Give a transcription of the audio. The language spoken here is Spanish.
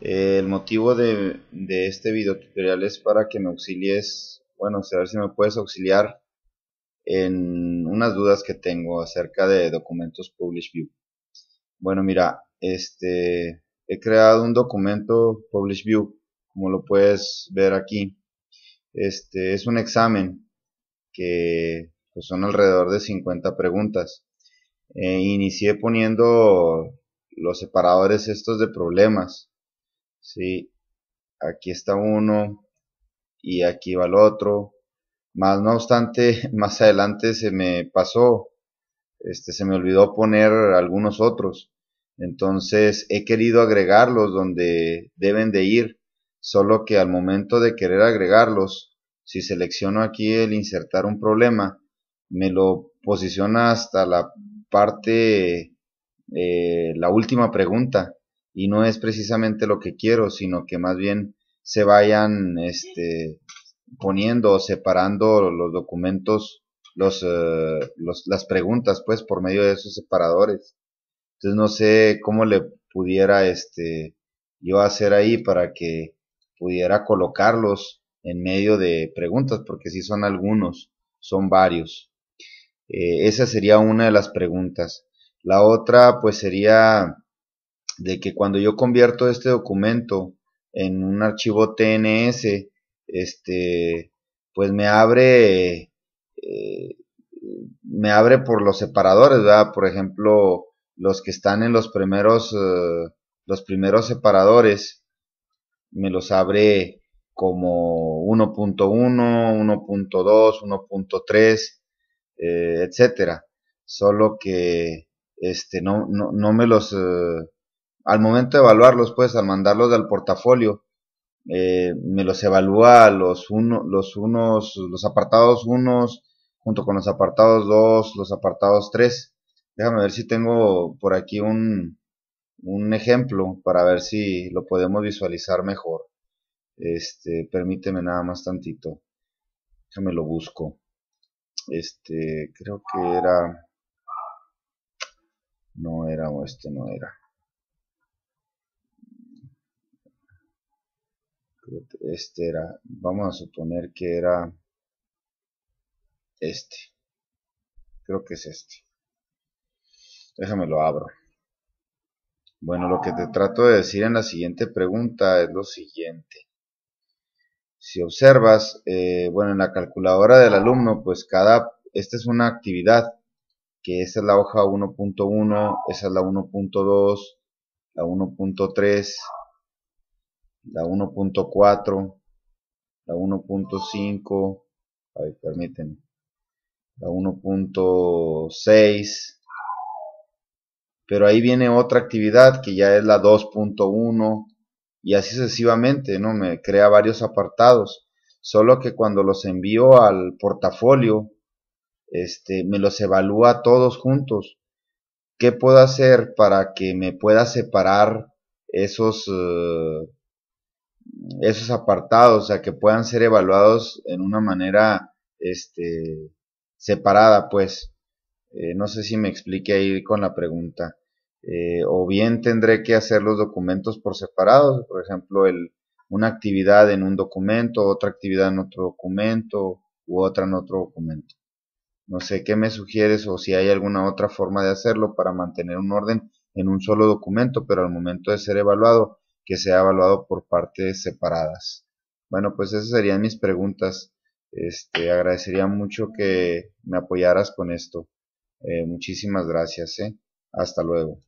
Eh, el motivo de, este video tutorial es para que me auxilies, bueno, a ver si me puedes auxiliar en unas dudas que tengo acerca de documentos Publish View. Bueno, mira, este, he creado un documento Publish View, como lo puedes ver aquí. Este es un examen que pues, son alrededor de 50 preguntas. Eh, inicié poniendo los separadores estos de problemas ¿sí? Aquí está uno y aquí va el otro. Más no obstante, más adelante se me pasó, este, se me olvidó poner algunos otros. Entonces he querido agregarlos donde deben de ir, solo que al momento de querer agregarlos, si selecciono aquí el insertar un problema, me lo posiciona hasta la parte, eh, la última pregunta y no es precisamente lo que quiero, sino que más bien se vayan este, poniendo o separando los documentos, eh, los, las preguntas, pues, por medio de esos separadores. Entonces no sé cómo le pudiera este, yo hacer ahí para que pudiera colocarlos en medio de preguntas, porque si son algunos, son varios. Eh, esa sería una de las preguntas. La otra, pues sería de que cuando yo convierto este documento en un archivo TNS, este, pues me abre, eh, me abre por los separadores, ¿verdad? Por ejemplo, los que están en los primeros, eh, los primeros separadores, me los abre como 1.1, 1.2, 1.3, etc. etcétera. Solo que este no, no, no me los eh, al momento de evaluarlos, pues al mandarlos al portafolio, eh, me los evalúa los, uno, los, unos, los apartados 1 junto con los apartados 2, los apartados 3. Déjame ver si tengo por aquí un, un ejemplo para ver si lo podemos visualizar mejor. Este, permíteme nada más tantito. Déjame lo busco. Este, creo que era... No era o esto no era. este era, vamos a suponer que era este. Creo que es este. Déjame lo abro. Bueno, lo que te trato de decir en la siguiente pregunta es lo siguiente. Si observas, eh, bueno, en la calculadora del alumno, pues cada, esta es una actividad, que esa es la hoja 1.1, esa es la 1.2, la 1.3, la 1.4, la 1.5, a la 1.6, pero ahí viene otra actividad que ya es la 2.1 y así sucesivamente, ¿no? Me crea varios apartados, solo que cuando los envío al portafolio, este, me los evalúa todos juntos. ¿Qué puedo hacer para que me pueda separar esos... Eh, esos apartados o sea que puedan ser evaluados en una manera este, separada, pues. Eh, no sé si me explique ahí con la pregunta. Eh, o bien tendré que hacer los documentos por separados, por ejemplo, el, una actividad en un documento, otra actividad en otro documento u otra en otro documento. No sé qué me sugieres o si hay alguna otra forma de hacerlo para mantener un orden en un solo documento, pero al momento de ser evaluado que sea evaluado por partes separadas. Bueno, pues esas serían mis preguntas. Este, agradecería mucho que me apoyaras con esto. Eh, muchísimas gracias. ¿eh? Hasta luego.